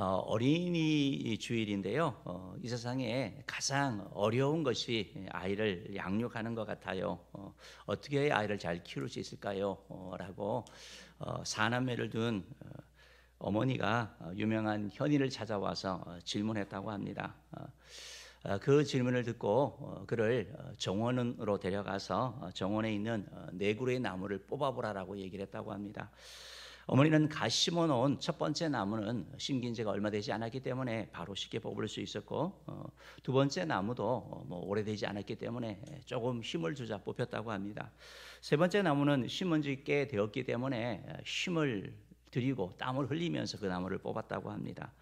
어, 어린이 주일인데요. 어, 이 세상에 가장 어려운 것이 아이를 양육하는 것 같아요. 어, 어떻게 아이를 잘 키울 수 있을까요? 라고 사남매를 둔 어머니가 유명한 현인을 찾아와서 질문했다고 합니다. 그 질문을 듣고 그를 정원으로 데려가서 정원에 있는 네 그루의 나무를 뽑아보라라고 얘기를 했다고 합니다. 어머니는 가 심어놓은 첫 번째 나무는 심긴 지가 얼마 되지 않았기 때문에 바로 쉽게 뽑을 수 있었고 어, 두 번째 나무도 어, 뭐 오래되지 않았기 때문에 조금 힘을 주자 뽑혔다고 합니다. 세 번째 나무는 심은 지 꽤 되었기 때문에 어, 힘을 들이고 땀을 흘리면서 그 나무를 뽑았다고 합니다.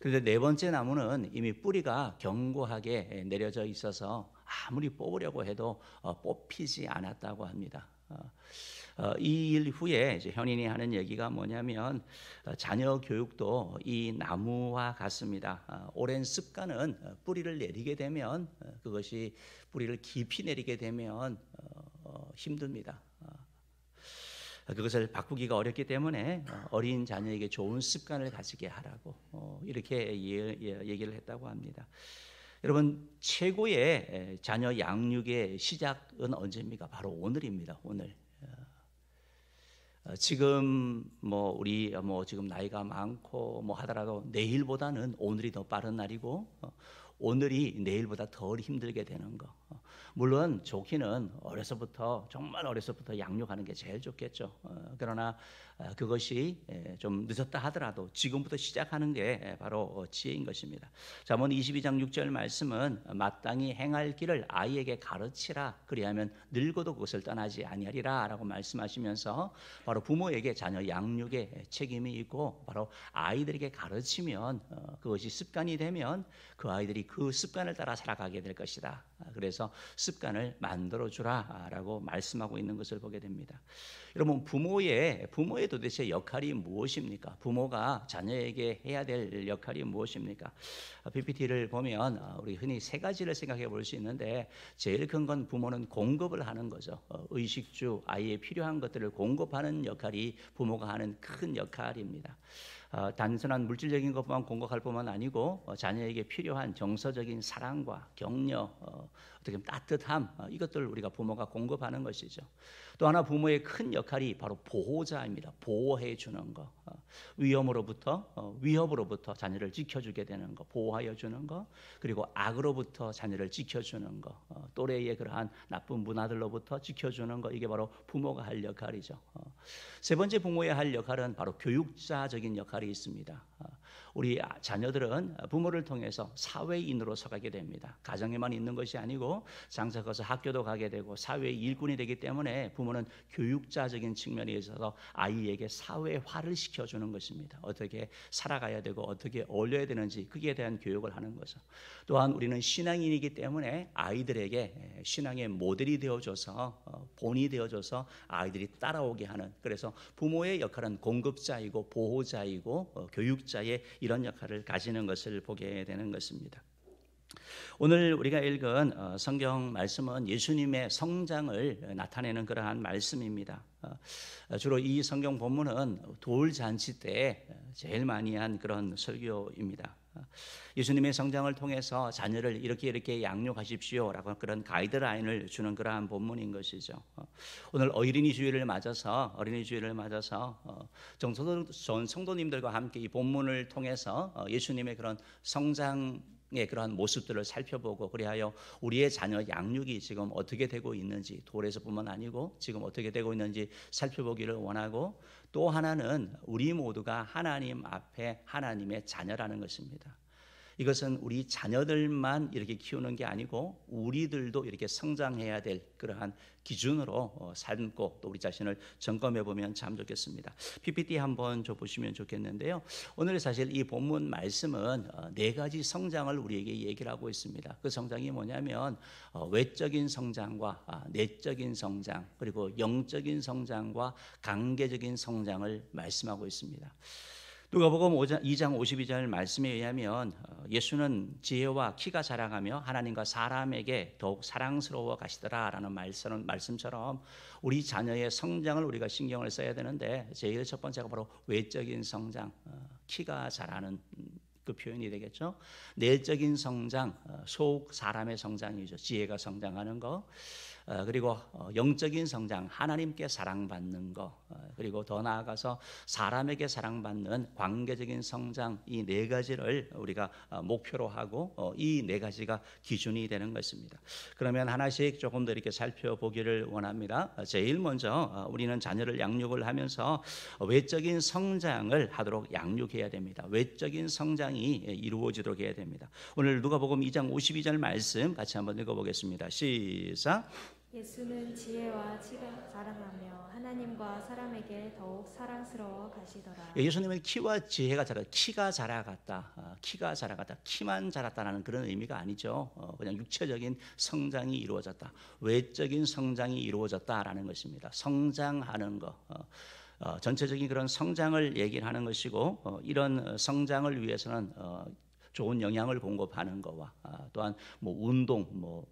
그런데 네 번째 나무는 이미 뿌리가 견고하게 내려져 있어서 아무리 뽑으려고 해도 어, 뽑히지 않았다고 합니다. 어, 이일 후에 현인이 하는 얘기가 뭐냐면 어, 자녀 교육도 이 나무와 같습니다. 어, 오랜 습관은 뿌리를 내리게 되면 그것이 뿌리를 깊이 내리게 되면 힘듭니다. 그것을 바꾸기가 어렵기 때문에 어린 자녀에게 좋은 습관을 가지게 하라고 이렇게 예, 예, 얘기를 했다고 합니다. 여러분 최고의 자녀 양육의 시작은 언제입니까? 바로 오늘입니다. 오늘 어, 지금 뭐 우리 뭐 지금 나이가 많고 뭐 하더라도 내일보다는 오늘이 더 빠른 날이고 어, 오늘이 내일보다 덜 힘들게 되는 거. 물론 좋기는 어려서부터 정말 어려서부터 양육하는 게 제일 좋겠죠. 어, 그러나 어, 그것이 예, 좀 늦었다 하더라도 지금부터 시작하는 게 예, 바로 어, 지혜인 것입니다. 잠언 22장 6절 말씀은 마땅히 행할 길을 아이에게 가르치라 그리하면 늙어도 그것을 떠나지 아니하리라라고 말씀하시면서 바로 부모에게 자녀 양육의 책임이 있고 바로 아이들에게 가르치면 그것이 습관이 되면 그 아이들이 그 습관을 따라 살아가게 될 것이다. 그래서 위해서 습관을 만들어 주라라고 말씀하고 있는 것을 보게 됩니다. 여러분 부모의 부모의 도대체 역할이 무엇입니까? 부모가 자녀에게 해야 될 역할이 무엇입니까? 아, PPT를 보면 아, 우리 흔히 세 가지를 생각해 볼 수 있는데 제일 큰 건 부모는 공급을 하는 거죠. 어, 의식주 아이의 필요한 것들을 공급하는 역할이 부모가 하는 큰 역할입니다. 어, 단순한 물질적인 것만 공급할 뿐만 아니고 어, 자녀에게 필요한 정서적인 사랑과 격려, 어, 어떻게 보면 따뜻함 이것들을 우리가 부모가 공급하는 것이죠. 또 하나 부모의 큰 역할이 바로 보호자입니다. 보호해 주는 거. 어, 위험으로부터 어, 위협으로부터 자녀를 지켜주게 되는 거, 보호하여 주는 거, 그리고 악으로부터 자녀를 지켜주는 거, 어, 또래의 그러한 나쁜 문화들로부터 지켜주는 거 이게 바로 부모가 할 역할이죠. 세 번째 부모의 할 역할은 바로 교육자적인 역할이 있습니다. 우리 자녀들은 부모를 통해서 사회인으로 서가게 됩니다. 가정에만 있는 것이 아니고 장사 가서 학교도 가게 되고 사회의 일꾼이 되기 때문에 부모는 교육자적인 측면에 있어서 아이에게 사회화를 시켜주는 것입니다. 어떻게 살아가야 되고 어떻게 어울려야 되는지 그에 대한 교육을 하는 거죠. 또한 우리는 신앙인이기 때문에 아이들에게 신앙의 모델이 되어줘서 어, 본이 되어줘서 아이들이 따라오게 하는 그래서 부모의 역할은 공급자이고 보호자이고 어, 교육자의 이런 역할을 가지는 것을 보게 되는 것입니다. 오늘 우리가 읽은 어, 성경 말씀은 예수님의 성장을 나타내는 그러한 말씀입니다. 어, 주로 이 성경 본문은 돌잔치 때 어, 제일 많이 한 그런 설교입니다. 예수님의 성장을 통해서 자녀를 이렇게 이렇게 양육하십시오라고 그런 가이드라인을 주는 그러한 본문인 것이죠. 오늘 어린이 주일을 맞아서 어린이 주일을 맞아서 전 성도님들과 함께 이 본문을 통해서 예수님의 그런 성장 예, 그러한 모습들을 살펴보고 그리하여 우리의 자녀 양육이 지금 어떻게 되고 있는지 돌에서뿐만 아니고 지금 어떻게 되고 있는지 살펴보기를 원하고 또 하나는 우리 모두가 하나님 앞에 하나님의 자녀라는 것입니다. 이것은 우리 자녀들만 이렇게 키우는 게 아니고 우리들도 이렇게 성장해야 될 그러한 기준으로 어, 삶고 또 우리 자신을 점검해 보면 참 좋겠습니다. PPT 한번 줘 보시면 좋겠는데요. 오늘 사실 이 본문 말씀은 어, 네 가지 성장을 우리에게 얘기를 하고 있습니다. 그 성장이 뭐냐면 어, 외적인 성장과 아, 내적인 성장 그리고 영적인 성장과 관계적인 성장을 말씀하고 있습니다. 누가복음 2장 52절 말씀에 의하면 어, 예수는 지혜와 키가 자랑하며 하나님과 사람에게 더욱 사랑스러워 가시더라라는 말씀, 말씀처럼 우리 자녀의 성장을 우리가 신경을 써야 되는데 제일 첫 번째가 바로 외적인 성장, 어, 키가 자라는 그 표현이 되겠죠. 내적인 성장, 속 어, 사람의 성장이죠. 지혜가 성장하는 거. 어, 그리고 어, 영적인 성장, 하나님께 사랑받는 거, 어, 그리고 더 나아가서 사람에게 사랑받는 관계적인 성장 이 네 가지를 우리가 목표로 하고 이 네 가지가 기준이 되는 것입니다. 그러면 하나씩 조금 더 이렇게 살펴보기를 원합니다. 제일 먼저 우리는 자녀를 양육을 하면서 외적인 성장을 하도록 양육해야 됩니다. 외적인 성장이 예, 이루어지도록 해야 됩니다. 오늘 누가복음 2장 52절 말씀 같이 한번 읽어보겠습니다. 시작. 예수는 지혜와 지가 자랑하며 하나님과 사람에게 더욱 사랑스러워 가시더라. 예, 예수님은 키와 지혜가 자라 키가 자라갔다. 어, 키가 자라갔다. 키만 자랐다라는 그런 의미가 아니죠. 어, 그냥 육체적인 성장이 이루어졌다. 외적인 성장이 이루어졌다라는 것입니다. 성장하는 것. 어, 어, 전체적인 그런 성장을 얘기하는 것이고 어, 이런 성장을 위해서는 어, 좋은 영향을 공급하는 거와 아, 또한 뭐 운동, 뭐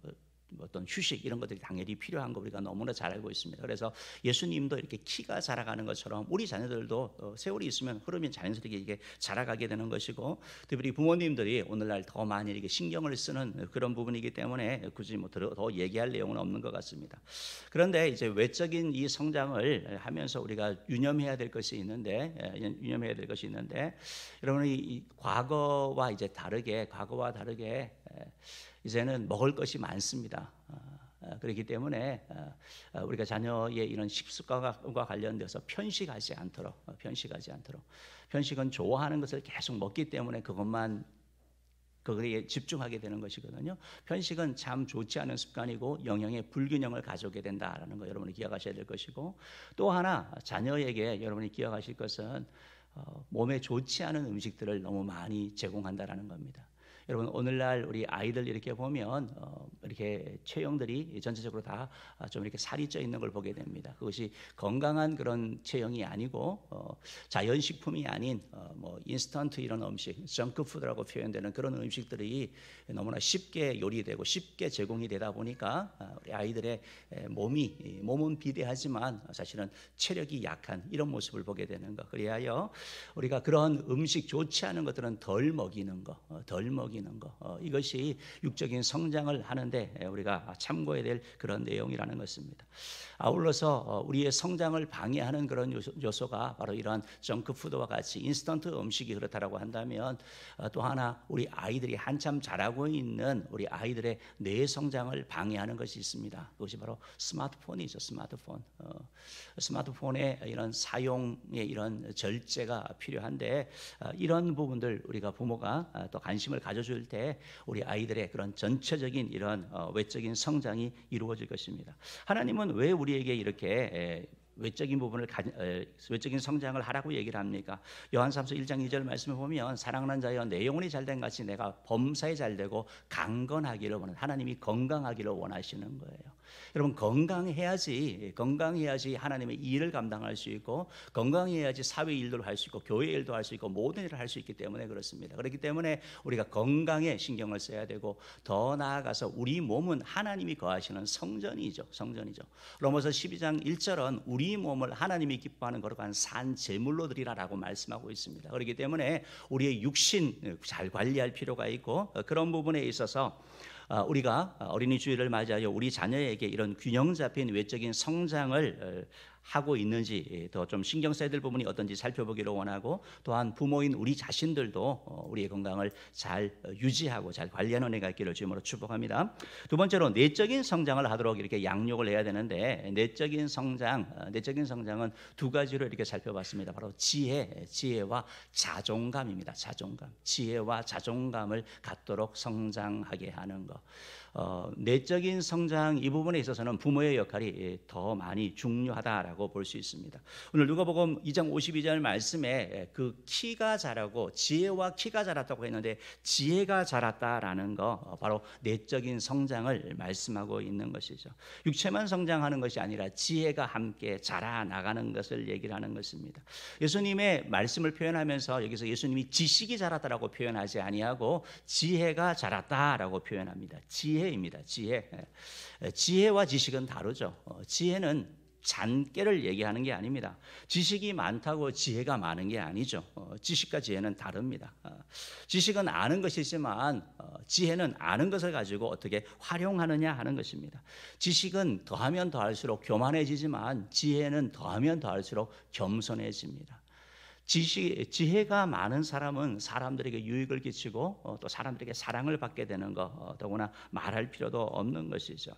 어떤 휴식 이런 것들이 당연히 필요한 거 우리가 너무나 잘 알고 있습니다. 그래서 예수님도 이렇게 키가 자라가는 것처럼 우리 자녀들도 어, 세월이 있으면 흐름이 자연스럽게 이게 자라가게 되는 것이고 특별히 부모님들이 오늘날 더 많이 이렇게 신경을 쓰는 그런 부분이기 때문에 굳이 뭐 더 얘기할 내용은 없는 것 같습니다. 그런데 이제 외적인 이 성장을 하면서 우리가 유념해야 될 것이 있는데 예, 유념해야 될 것이 있는데 여러분이 과거와 이제 다르게 과거와 다르게 예, 이제는 먹을 것이 많습니다. 아, 아, 그렇기 때문에 아, 우리가 자녀의 이런 식습과 관련돼서 편식하지 않도록 어, 편식하지 않도록 편식은 좋아하는 것을 계속 먹기 때문에 그것만 그거에 집중하게 되는 것이거든요. 편식은 참 좋지 않은 습관이고 영양의 불균형을 가져오게 된다라는 거 여러분이 기억하셔야 될 것이고 또 하나 자녀에게 여러분이 기억하실 것은 어, 몸에 좋지 않은 음식들을 너무 많이 제공한다라는 겁니다. 여러분 오늘날 우리 아이들 이렇게 보면 어, 이렇게 체형들이 전체적으로 다좀 아, 이렇게 살이 쪄 있는 걸 보게 됩니다. 그것이 건강한 그런 체형이 아니고 어, 자연식품이 아닌 어, 뭐 인스턴트 이런 음식, 정크푸드라고 표현되는 그런 음식들이 너무나 쉽게 요리되고 쉽게 제공이 되다 보니까 아, 우리 아이들의 몸이 몸은 비대하지만 사실은 체력이 약한 이런 모습을 보게 되는 거. 그래하여 우리가 그런 음식 좋지 않은 것들은 덜 먹이는 거, 어, 덜 먹이 여기는 것 어, 이것이 육적인 성장을 하는데 우리가 참고해야 될 그런 내용이라는 것입니다. 아울러서 어, 우리의 성장을 방해하는 그런 요소, 가 바로 이러한 정크푸드와 같이 인스턴트 음식이 그렇다라고 한다면 어, 또 하나 우리 아이들이 한참 자라고 있는 우리 아이들의 뇌 성장을 방해하는 것이 있습니다. 그것이 바로 스마트폰이죠. 스마트폰. 어, 스마트폰의 이런 사용의 이런 절제가 필요한데 이런 부분들 우리가 부모가 또 관심을 가져 가르쳐줄 때 우리 아이들의 그런 전체적인 이런 어, 외적인 성장이 이루어질 것입니다. 하나님은 왜 우리에게 이렇게 외적인 부분을 외적인 성장을 하라고 얘기를 합니까? 요한삼서 1장 2절 말씀을 보면 사랑하는 자여 내 영혼이 잘된 같이 내가 범사에 잘되고 강건하기를 원하는 하나님이 건강하기를 원하시는 거예요. 여러분 건강해야지 건강해야지 하나님의 일을 감당할 수 있고 건강해야지 사회 일도 할 수 있고 교회 일도 할 수 있고 모든 일을 할 수 있기 때문에 그렇습니다. 그렇기 때문에 우리가 건강에 신경을 써야 되고 더 나아가서 우리 몸은 하나님이 거하시는 성전이죠. 성전이죠. 로마서 12장 1절은 우리 몸을 하나님이 기뻐하는 거룩한 산 제물로 드리라라고 말씀하고 있습니다. 그렇기 때문에 우리의 육신 잘 관리할 필요가 있고 그런 부분에 있어서 아, 우리가 어린이 주일을 맞이하여 우리 자녀에게 이런 균형 잡힌 외적인 성장을 어, 하고 있는지 예, 더좀 신경 써야 될 부분이 어떤지 살펴보기로 원하고 또한 부모인 우리 자신들도 어, 우리의 건강을 잘 어, 유지하고 잘 관리하는 은혜가 있기를 주님으로 축복합니다. 두 번째로 내적인 성장을 하도록 이렇게 양육을 해야 되는데 내적인 성장, 어, 내적인 성장은 두 가지로 이렇게 살펴봤습니다. 바로 지혜, 지혜와 자존감입니다. 자존감, 지혜와 자존감을 갖도록 성장하게 하는 것. 어, 내적인 성장 이 부분에 있어서는 부모의 역할이 예, 더 많이 중요하다라고 볼 수 있습니다. 오늘 누가복음 2장 52절 말씀에 예, 그 키가 자라고 지혜와 키가 자랐다고 했는데 지혜가 자랐다라는 거 어, 바로 내적인 성장을 말씀하고 있는 것이죠. 육체만 성장하는 것이 아니라 지혜가 함께 자라 나가는 것을 얘기 하는 것입니다. 예수님의 말씀을 표현하면서 여기서 예수님이 지식이 자랐다라고 표현하지 아니하고 지혜가 자랐다라고 표현합니다. 지혜 지혜입니다. 지혜. 예. 지혜와 지식은 다르죠. 어, 지혜는 잔깨를 얘기하는 게 아닙니다. 지식이 많다고 지혜가 많은 게 아니죠. 어, 지식과 지혜는 다릅니다. 어, 지식은 아는 것이지만 지혜는 아는 것을 가지고 어떻게 활용하느냐 하는 것입니다. 지식은 더하면 더할수록 교만해지지만 지혜는 더하면 더할수록 겸손해집니다. 지식, 지혜가 많은 사람은 사람들에게 유익을 끼치고 어, 또 사람들에게 사랑을 받게 되는 거 어, 더구나 말할 필요도 없는 것이죠.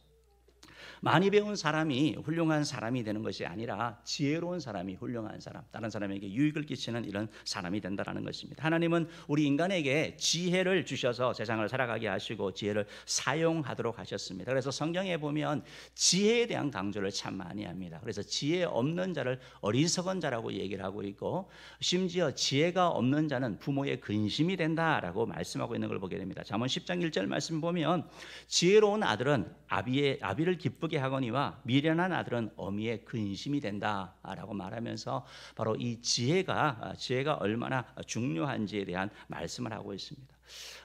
많이 배운 사람이 훌륭한 사람이 되는 것이 아니라 지혜로운 사람이 훌륭한 사람, 다른 사람에게 유익을 끼치는 이런 사람이 된다라는 것입니다. 하나님은 우리 인간에게 지혜를 주셔서 세상을 살아가게 하시고 지혜를 사용하도록 하셨습니다. 그래서 성경에 보면 지혜에 대한 강조를 참 많이 합니다. 그래서 지혜 없는 자를 어리석은 자라고 얘기를 하고 있고 심지어 지혜가 없는 자는 부모의 근심이 된다라고 말씀하고 있는 걸 보게 됩니다. 잠언 10장 1절 말씀 보면 지혜로운 아들은 아비의 아비를 기쁘 기쁘게 하거니와 미련한 아들은 어미의 근심이 된다라고 말하면서 바로 이 지혜가 아, 지혜가 얼마나 중요한지에 대한 말씀을 하고 있습니다.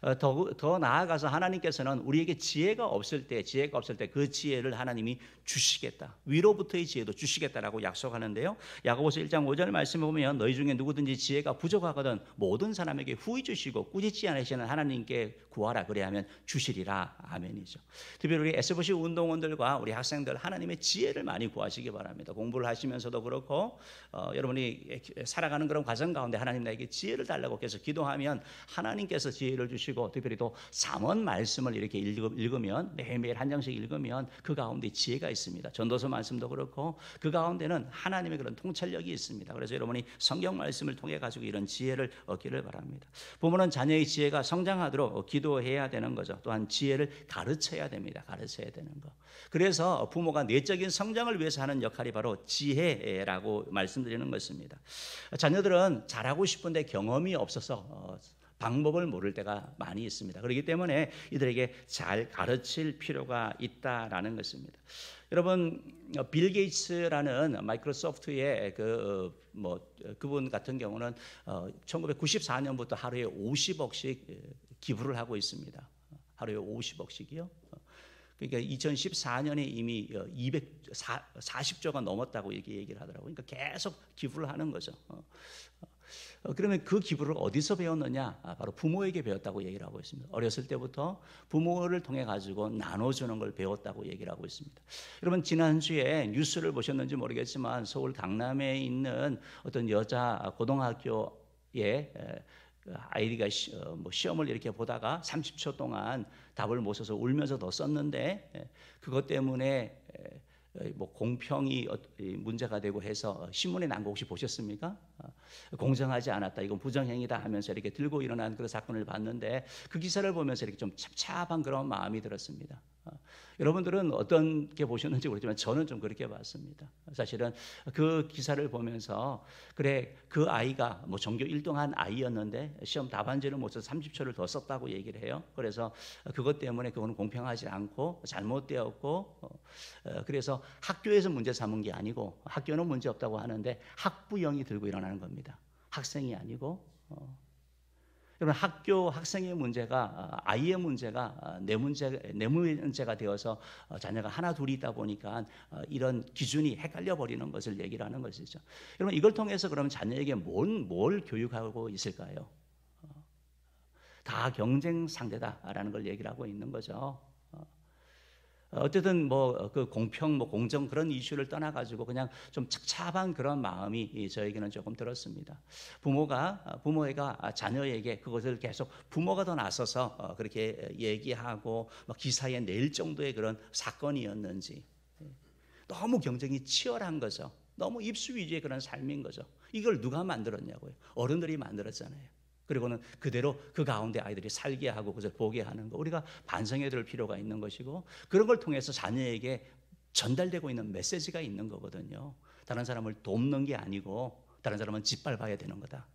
어, 더, 더 나아가서 하나님께서는 우리에게 지혜가 없을 때, 지혜가 없을 때 그 지혜를 하나님이 주시겠다. 위로부터의 지혜도 주시겠다라고 약속하는데요. 야고보서 1장 5절 말씀을 보면 너희 중에 누구든지 지혜가 부족하거든 모든 사람에게 후히 주시고 꾸짖지 않으시는 하나님께 구하라 그래야 하면 주시리라. 아멘이죠. 특별히 우리 SBC 운동원들과 우리 학생들 하나님의 지혜를 많이 구하시기 바랍니다. 공부를 하시면서도 그렇고 어, 여러분이 살아가는 그런 과정 가운데 하나님 나에게 지혜를 달라고 계속 기도하면 하나님께서 지혜를 주시고 특별히 또 삼원 말씀을 이렇게 읽으면 매일매일 한 장씩 읽으면 그 가운데 지혜가 있습니다. 전도서 말씀도 그렇고 그 가운데는 하나님의 그런 통찰력이 있습니다. 그래서 여러분이 성경 말씀을 통해 가지고 이런 지혜를 얻기를 바랍니다. 부모는 자녀의 지혜가 성장하도록 기도해야 되는 거죠. 또한 지혜를 가르쳐야 됩니다. 가르쳐야 되는 거. 그래서 부모가 내적인 성장을 위해서 하는 역할이 바로 지혜라고 말씀드리는 것입니다. 자녀들은 잘하고 싶은데 경험이 없어서 어, 방법을 모를 때가 많이 있습니다. 그렇기 때문에 이들에게 잘 가르칠 필요가 있다라는 것입니다. 여러분 빌 게이츠라는 마이크로소프트의 그뭐 어, 그분 같은 경우는 1994년부터 어, 하루에 50억씩 어, 기부를 하고 있습니다. 하루에 50억씩이요. 그러니까 2014년에 이미 240조가 넘었다고 이렇 얘기를 하더라고요. 그러니까 계속 기부를 하는 거죠. 어, 그러면 그 기부를 어디서 배웠느냐? 아, 바로 부모에게 배웠다고 얘기를 하고 있습니다. 어렸을 때부터 부모를 통해 가지고 나눠주는 걸 배웠다고 얘기를 하고 있습니다. 여러분 지난주에 뉴스를 보셨는지 모르겠지만 서울 강남에 있는 어떤 여자 고등학교에 그 아이디가 어, 뭐 시험을 이렇게 보다가 30초 동안 답을 못 써서 울면서 더 썼는데 그것 때문에 뭐 공평이 어, 문제가 되고 해서 어, 신문에 난 거 혹시 보셨습니까? 어, 공정하지 않았다. 이건 부정행위다 하면서 이렇게 들고 일어난 그런 사건을 봤는데 그 기사를 보면서 이렇게 좀 찹찹한 그런 마음이 들었습니다. 여러분들은 어떤 게 보셨는지 모르지만 저는 좀 그렇게 봤습니다. 사실은 그 기사를 보면서 그래 그 아이가 뭐 전교 1등한 아이였는데 시험 답안지를 못 써서 30초를 더 썼다고 얘기를 해요. 그래서 그것 때문에 그거는 공평하지 않고 잘못되었고 어, 그래서 학교에서 문제 삼은 게 아니고 학교는 문제 없다고 하는데 학부형이 들고 일어나는 겁니다. 학생이 아니고 어, 여러분 학교 학생의 문제가 어, 아이의 문제가 어, 내 문제 내 문제가 되어서 어, 자녀가 하나 둘이 있다 보니까 이런 기준이 헷갈려 버리는 것을 얘기를 하는 것이죠. 여러분 이걸 통해서 그럼 자녀에게 뭘, 뭘 교육하고 있을까요? 다 경쟁 상대다라는 걸 얘기를 하고 있는 거죠. 어, 어쨌든 뭐그 어, 공평, 뭐 공정 그런 이슈를 떠나가지고 그냥 좀 착잡한 그런 마음이 저에게는 조금 들었습니다. 부모가 아, 부모가 아, 자녀에게 그것을 계속 부모가 더 나서서 어, 그렇게 얘기하고 기사에 낼 정도의 그런 사건이었는지 예. 너무 경쟁이 치열한 거죠. 너무 입수 위주의 그런 삶인 거죠. 이걸 누가 만들었냐고요. 어른들이 만들었잖아요. 그리고는 그대로 그 가운데 아이들이 살게 하고 그것을 보게 하는 거 우리가 반성해 들 필요가 있는 것이고 그런 걸 통해서 자녀에게 전달되고 있는 메시지가 있는 거거든요. 다른 사람을 돕는 게 아니고 다른 사람은 짓밟아야 되는 거다.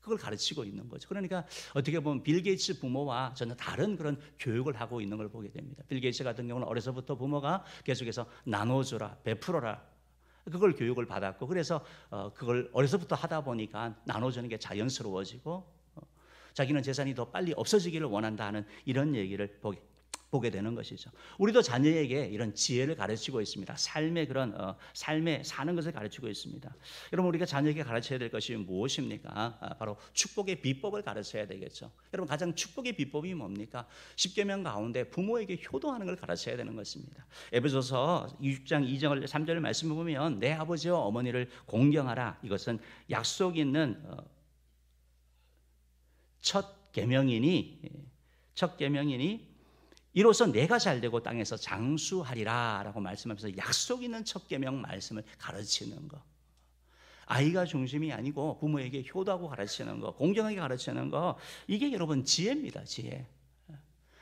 그걸 가르치고 있는 거죠. 그러니까 어떻게 보면 빌 게이츠 부모와 전혀 다른 그런 교육을 하고 있는 걸 보게 됩니다. 빌 게이츠 같은 경우는 어려서부터 부모가 계속해서 나눠주라 베풀어라, 그걸 교육을 받았고 그래서 어, 그걸 어려서부터 하다 보니까 나눠주는 게 자연스러워지고 어, 자기는 재산이 더 빨리 없어지기를 원한다 는 이런 얘기를 보게 보게 되는 것이죠. 우리도 자녀에게 이런 지혜를 가르치고 있습니다. 삶의 그런 어, 삶에 사는 것을 가르치고 있습니다. 여러분 우리가 자녀에게 가르쳐야 될 것이 무엇입니까? 아, 바로 축복의 비법을 가르쳐야 되겠죠. 여러분 가장 축복의 비법이 뭡니까? 십계명 가운데 부모에게 효도하는 걸 가르쳐야 되는 것입니다. 에베소서 6장 2절 3절 말씀해 보면 내 아버지와 어머니를 공경하라. 이것은 약속 있는 어, 첫 계명이니 예, 첫 계명이니 이로써 내가 잘 되고 땅에서 장수하리라라고 말씀하면서 약속 있는 첫 계명 말씀을 가르치는 거. 아이가 중심이 아니고 부모에게 효도하고 가르치는 거, 공정하게 가르치는 거. 이게 여러분 지혜입니다, 지혜.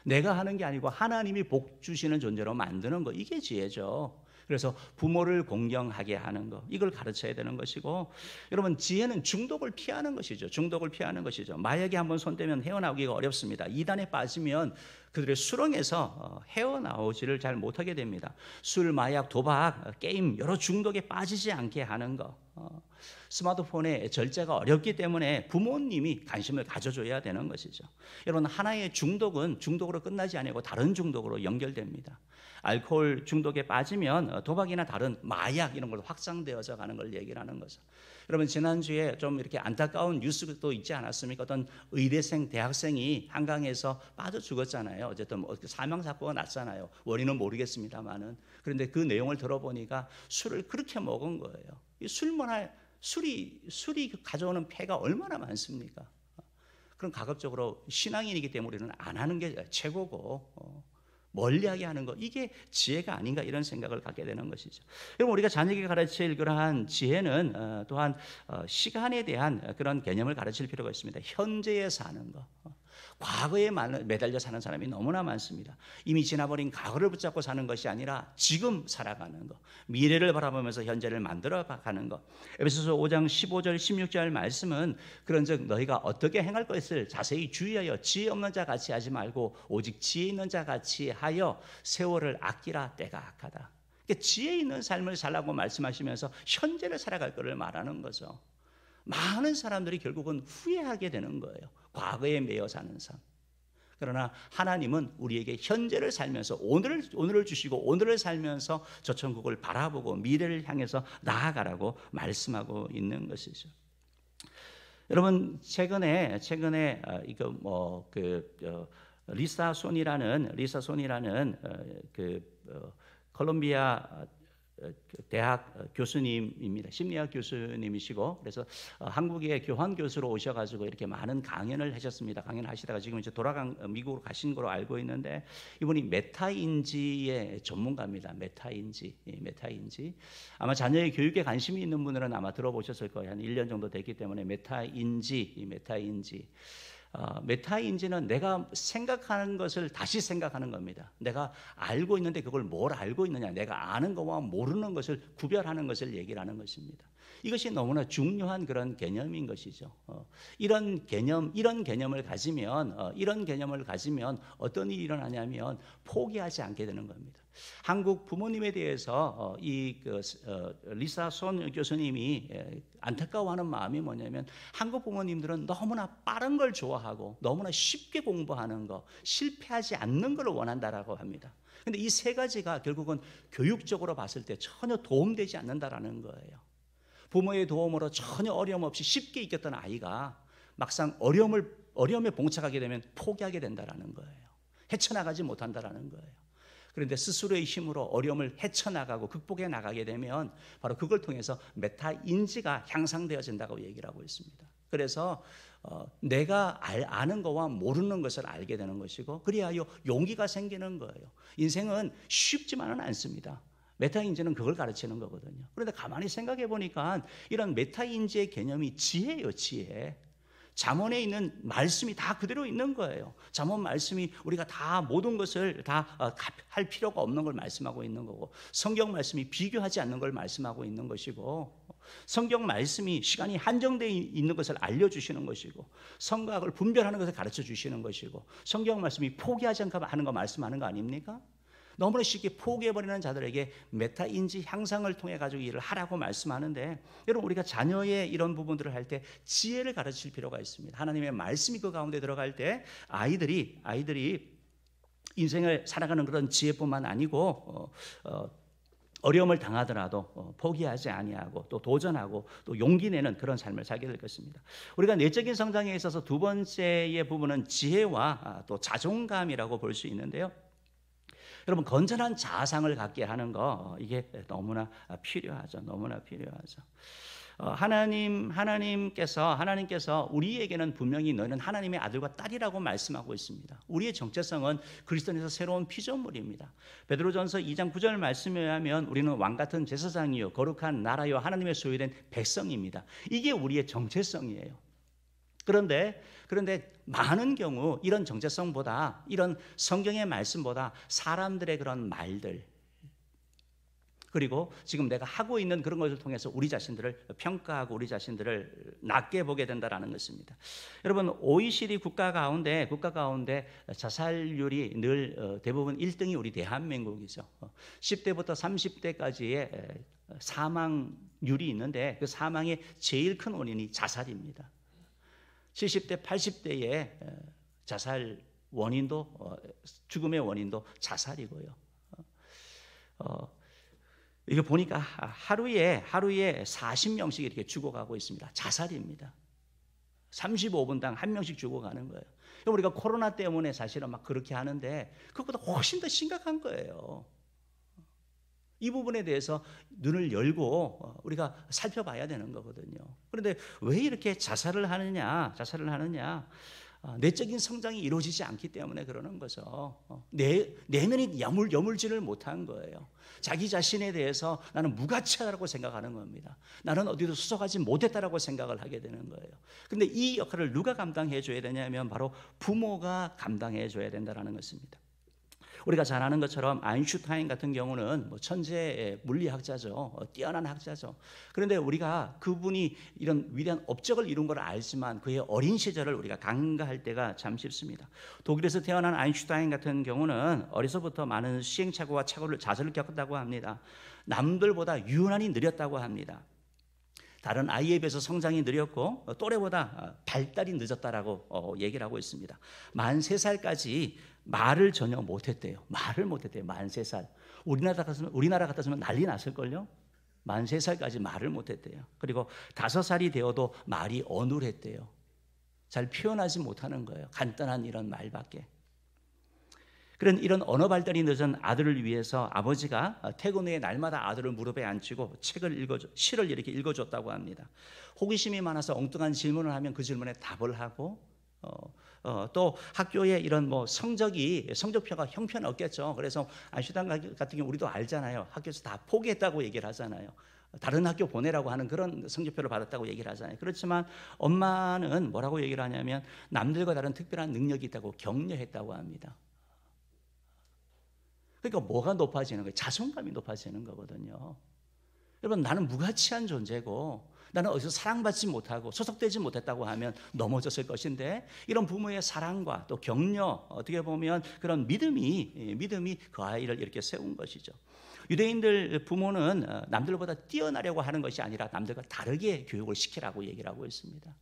내가 하는 게 아니고 하나님이 복 주시는 존재로 만드는 거. 이게 지혜죠. 그래서 부모를 공경하게 하는 것 이걸 가르쳐야 되는 것이고 여러분 지혜는 중독을 피하는 것이죠. 중독을 피하는 것이죠. 마약에 한번 손대면 헤어나오기가 어렵습니다. 이단에 빠지면 그들의 수렁에서 어, 헤어나오지를 잘 못하게 됩니다. 술, 마약, 도박, 어, 게임 여러 중독에 빠지지 않게 하는 것. 어, 스마트폰의 절제가 어렵기 때문에 부모님이 관심을 가져줘야 되는 것이죠. 여러분 하나의 중독은 중독으로 끝나지 아고 다른 중독으로 연결됩니다. 알코올 중독에 빠지면 어, 도박이나 다른 마약 이런 걸 확장되어져 가는 걸 얘기하는 거죠. 여러분 지난주에 좀 이렇게 안타까운 뉴스도 있지 않았습니까? 어떤 의대생 대학생이 한강에서 빠져 죽었잖아요. 어쨌든 뭐 사망 사고가 났잖아요. 원인은 모르겠습니다만은 그런데 그 내용을 들어보니까 술을 그렇게 먹은 거예요. 술만 술이 술이 그 가져오는 폐가 얼마나 많습니까? 그럼 가급적으로 신앙인이기 때문에 우리는 안 하는 게 최고고 어, 멀리하게 하는 것 이게 지혜가 아닌가 이런 생각을 갖게 되는 것이죠. 여러 우리가 자녀에게 가르칠 그러한 지혜는 어, 또한 어, 시간에 대한 그런 개념을 가르칠 필요가 있습니다. 현재에 사는 것. 과거에 매달려 사는 사람이 너무나 많습니다. 이미 지나버린 과거를 붙잡고 사는 것이 아니라 지금 살아가는 것, 미래를 바라보면서 현재를 만들어 가는 것. 에베소서 5장 15절 16절 말씀은 그런즉 너희가 어떻게 행할 것을 자세히 주의하여 지혜 없는 자 같이 하지 말고 오직 지혜 있는 자 같이 하여 세월을 아끼라 때가 악하다. 그러니까 지혜 있는 삶을 살라고 말씀하시면서 현재를 살아갈 것을 말하는 거죠. 많은 사람들이 결국은 후회하게 되는 거예요. 과거에 매여 사는 삶. 그러나 하나님은 우리에게 현재를 살면서 오늘을 오늘을 주시고 오늘을 살면서 저 천국을 바라보고 미래를 향해서 나아가라고 말씀하고 있는 것이죠. 여러분 최근에 최근에 어, 이거 뭐그 리사 손이라는 리사 손이라는 그 콜롬비아 어, 대학 어, 교수님입니다. 심리학 교수님이시고 그래서 어, 한국에 교환 교수로 오셔가지고 이렇게 많은 강연을 하셨습니다. 강연하시다가 을 지금 이제 돌아간 어, 미국으로 가신 걸로 알고 있는데 이분이 메타인지의 전문가입니다. 메타인지, 예, 메타인지 아마 자녀의 교육에 관심이 있는 분들은 아마 들어보셨을 거예요. 한 1년 정도 됐기 때문에 메타인지, 메타인지. 어, 메타인지는 내가 생각하는 것을 다시 생각하는 겁니다. 내가 알고 있는데 그걸 뭘 알고 있느냐, 내가 아는 것과 모르는 것을 구별하는 것을 얘기하는 것입니다. 이것이 너무나 중요한 그런 개념인 것이죠. 어, 이런 개념, 이런 개념을 가지면, 어, 이런 개념을 가지면 어떤 일이 일어나냐면 포기하지 않게 되는 겁니다. 한국 부모님에 대해서 어, 이 그, 어, 리사 손 교수님이 예, 안타까워하는 마음이 뭐냐면 한국 부모님들은 너무나 빠른 걸 좋아하고 너무나 쉽게 공부하는 거, 실패하지 않는 걸 원한다라고 합니다. 근데 이 세 가지가 결국은 교육적으로 봤을 때 전혀 도움되지 않는다라는 거예요. 부모의 도움으로 전혀 어려움 없이 쉽게 이겼던 아이가 막상 어려움을 어려움에 봉착하게 되면 포기하게 된다라는 거예요. 헤쳐나가지 못한다라는 거예요. 그런데 스스로의 힘으로 어려움을 헤쳐나가고 극복해 나가게 되면 바로 그걸 통해서 메타 인지가 향상되어진다고 얘기를 하고 있습니다. 그래서 어, 내가 알, 아는 거와 모르는 것을 알게 되는 것이고 그리하여 용기가 생기는 거예요. 인생은 쉽지만은 않습니다. 메타인지는 그걸 가르치는 거거든요. 그런데 가만히 생각해 보니까 이런 메타인지의 개념이 지혜요 지혜. 잠언에 있는 말씀이 다 그대로 있는 거예요. 잠언 말씀이 우리가 다 모든 것을 다할 어, 필요가 없는 걸 말씀하고 있는 거고 성경 말씀이 비교하지 않는 걸 말씀하고 있는 것이고 성경 말씀이 시간이 한정되어 있는 것을 알려주시는 것이고 성과학을 분별하는 것을 가르쳐 주시는 것이고 성경 말씀이 포기하지 않고 하는 거 말씀하는 거 아닙니까? 너무나 쉽게 포기해버리는 자들에게 메타인지 향상을 통해 가지고 일을 하라고 말씀하는데 여러분 우리가 자녀의 이런 부분들을 할 때 지혜를 가르칠 필요가 있습니다. 하나님의 말씀이 그 가운데 들어갈 때 아이들이 아이들이 인생을 살아가는 그런 지혜뿐만 아니고 어, 어, 어려움을 당하더라도 어, 포기하지 아니하고 또 도전하고 또 용기 내는 그런 삶을 살게 될 것입니다. 우리가 내적인 성장에 있어서 두 번째의 부분은 지혜와 아, 또 자존감이라고 볼 수 있는데요. 여러분 건전한 자상을 갖게 하는 거 이게 너무나 필요하죠. 너무나 필요하죠. 어, 하나님 하나님께서 하나님께서 우리에게는 분명히 너는 하나님의 아들과 딸이라고 말씀하고 있습니다. 우리의 정체성은 그리스도에서 새로운 피조물입니다. 베드로전서 2장 9절 말씀에 하면 우리는 왕 같은 제사장이요 거룩한 나라요 하나님의 소유된 백성입니다. 이게 우리의 정체성이에요. 그런데 그런데 많은 경우 이런 정체성보다 이런 성경의 말씀보다 사람들의 그런 말들 그리고 지금 내가 하고 있는 그런 것을 통해서 우리 자신들을 평가하고 우리 자신들을 낮게 보게 된다라는 것입니다. 여러분 OECD 국가 가운데 국가 가운데 자살률이 늘 어, 대부분 1등이 우리 대한민국이죠. 10대부터 어, 30대까지의 사망률이 있는데 그 사망의 제일 큰 원인이 자살입니다. 70대, 80대의 자살 원인도 어, 죽음의 원인도 자살이고요. 어, 어 이거 보니까 하루에 하루에 40명씩 이렇게 죽어가고 있습니다. 자살입니다. 35분당 한 명씩 죽어가는 거예요. 그러니까 우리가 코로나 때문에 사실은 막 그렇게 하는데 그것보다 훨씬 더 심각한 거예요. 이 부분에 대해서 눈을 열고 어, 우리가 살펴봐야 되는 거거든요. 그런데 왜 이렇게 자살을 하느냐, 자살을 하느냐. 아, 내적인 성장이 이루어지지 않기 때문에 그러는 거죠. 어, 내, 내면이 여물, 여물지를 못한 거예요. 자기 자신에 대해서 나는 무가치하다고 생각하는 겁니다. 나는 어디도 수석하지 못했다라고 생각을 하게 되는 거예요. 근데 이 역할을 누가 감당해 줘야 되냐면 바로 부모가 감당해 줘야 된다는 것입니다. 우리가 잘 아는 것처럼 아인슈타인 같은 경우는 뭐 천재 예, 물리학자죠. 어, 뛰어난 학자죠. 그런데 우리가 그분이 이런 위대한 업적을 이룬 걸 알지만 그의 어린 시절을 우리가 간과할 때가 참 쉽습니다. 독일에서 태어난 아인슈타인 같은 경우는 어려서부터 많은 시행착오와 착오를 좌절을 겪었다고 합니다. 남들보다 유난히 느렸다고 합니다. 다른 아이에 비해서 성장이 느렸고 어, 또래보다 아, 발달이 늦었다라고 어, 얘기를 하고 있습니다. 만 세살까지 말을 전혀 못했대요. 말을 못했대요. 만세 살. 우리나라 같으면 우리나라 같았으면 난리 났을걸요. 만 세 살까지 말을 못했대요. 그리고 다섯 살이 되어도 말이 어눌했대요. 잘 표현하지 못하는 거예요. 간단한 이런 말밖에. 그런 이런 언어 발달이 늦은 아들을 위해서 아버지가 퇴근 후에 날마다 아들을 무릎에 앉히고 책을 읽어 시를 이렇게 읽어줬다고 합니다. 호기심이 많아서 엉뚱한 질문을 하면 그 질문에 답을 하고 어, 어, 또 학교에 이런 뭐 성적이 성적표가 형편없겠죠. 그래서 안시당 같은 경우 우리도 알잖아요. 학교에서 다 포기했다고 얘기를 하잖아요. 다른 학교 보내라고 하는 그런 성적표를 받았다고 얘기를 하잖아요. 그렇지만 엄마는 뭐라고 얘기를 하냐면 남들과 다른 특별한 능력이 있다고 격려했다고 합니다. 그러니까 뭐가 높아지는 거예요? 자존감이 높아지는 거거든요. 여러분 나는 무가치한 존재고 나는 어디서 사랑받지 못하고 소속되지 못했다고 하면 넘어졌을 것인데 이런 부모의 사랑과 또 격려 어떻게 보면 그런 믿음이 예, 믿음이 그 아이를 이렇게 세운 것이죠. 유대인들 부모는 어, 남들보다 뛰어나려고 하는 것이 아니라 남들과 다르게 교육을 시키라고 얘기를 하고 있습니다.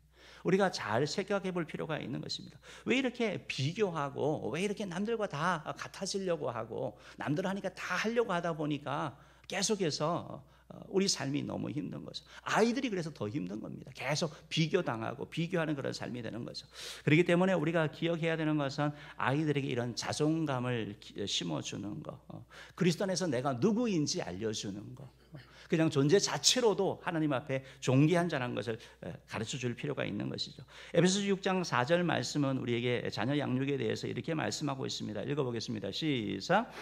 우리가 잘 생각해 볼 필요가 있는 것입니다. 왜 이렇게 비교하고 왜 이렇게 남들과 다 같아지려고 하고 남들 하니까 다 하려고 하다 보니까 계속해서 어, 우리 삶이 너무 힘든 거죠. 아이들이 그래서 더 힘든 겁니다. 계속 비교당하고 비교하는 그런 삶이 되는 거죠. 그렇기 때문에 우리가 기억해야 되는 것은 아이들에게 이런 자존감을 어, 심어주는 거, 어, 그리스도 안에서 내가 누구인지 알려주는 거. 그냥 존재 자체로도 하나님 앞에 존귀한자라는 것을 가르쳐 줄 필요가 있는 것이죠. 에베소서 6장 4절 말씀은 우리에게 자녀 양육에 대해서 이렇게 말씀하고 있습니다. 읽어보겠습니다. 시작.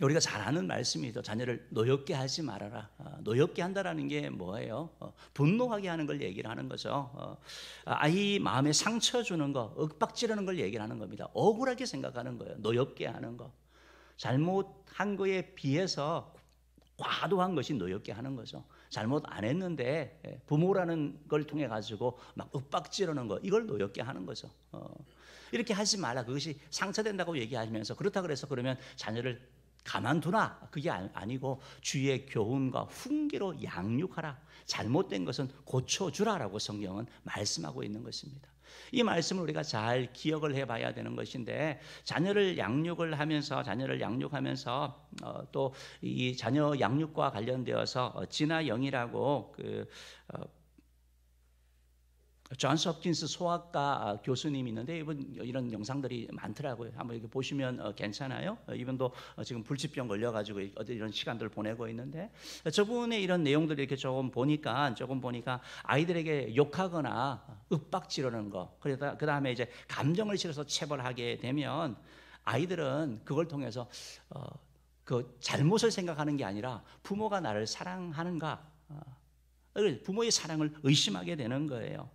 우리가 잘 아는 말씀이죠. 자녀를 노엽게 하지 말아라. 어, 노엽게 한다라는 게 뭐예요? 어, 분노하게 하는 걸 얘기를 하는 거죠. 어, 아이 마음에 상처 주는 거, 억박지르는 걸 얘기를 하는 겁니다. 억울하게 생각하는 거예요. 노엽게 하는 거. 잘못한 거에 비해서 과도한 것이 노엽게 하는 거죠. 잘못 안 했는데 예, 부모라는 걸 통해 가지고 막 윽박지르는 거 이걸 노엽게 하는 거죠. 어. 이렇게 하지 말라. 그것이 상처된다고 얘기하면서 시 그렇다 그래서 그러면 자녀를 가만두라 그게 아, 아니고 주의 교훈과 훈계로 양육하라 잘못된 것은 고쳐주라라고 성경은 말씀하고 있는 것입니다. 이 말씀을 우리가 잘 기억을 해봐야 되는 것인데 자녀를 양육을 하면서 자녀를 양육하면서 어, 또이 자녀 양육과 관련되어서 어, 진화 영이라고 그 어, 존스 홉킨스 소아과 교수님이 있는데 이분 이런 영상들이 많더라고요. 한번 이렇게 보시면 어, 괜찮아요. 어, 이분도 어, 지금 불치병 걸려가지고 이런 시간들을 보내고 있는데 저분의 이런 내용들을 이렇게 조금 보니까 조금 보니까 아이들에게 욕하거나 윽박 지르는 거 그러다 그 다음에 이제 감정을 실어서 체벌하게 되면 아이들은 그걸 통해서 어, 그 잘못을 생각하는 게 아니라 부모가 나를 사랑하는가 부모의 사랑을 의심하게 되는 거예요.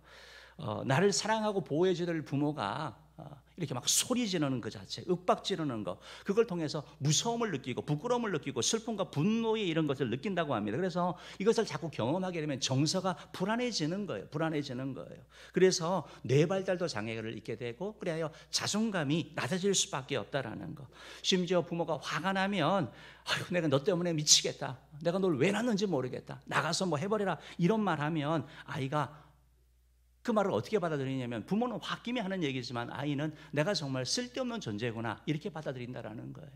어, 나를 사랑하고 보호해 주될 부모가 어, 이렇게 막 소리 지르는 그 자체, 윽박 지르는 거, 그걸 통해서 무서움을 느끼고 부끄러움을 느끼고 슬픔과 분노의 이런 것을 느낀다고 합니다. 그래서 이것을 자꾸 경험하게 되면 정서가 불안해지는 거예요. 불안해지는 거예요. 그래서 뇌발달도 장애를 있게 되고 그래야 자존감이 낮아질 수밖에 없다라는 거. 심지어 부모가 화가 나면 아유 내가 너 때문에 미치겠다. 내가 널 왜 낳는지 모르겠다. 나가서 뭐 해버리라 이런 말하면 아이가 그 말을 어떻게 받아들이냐면 부모는 홧김에 하는 얘기지만 아이는 내가 정말 쓸데없는 존재구나 이렇게 받아들인다라는 거예요.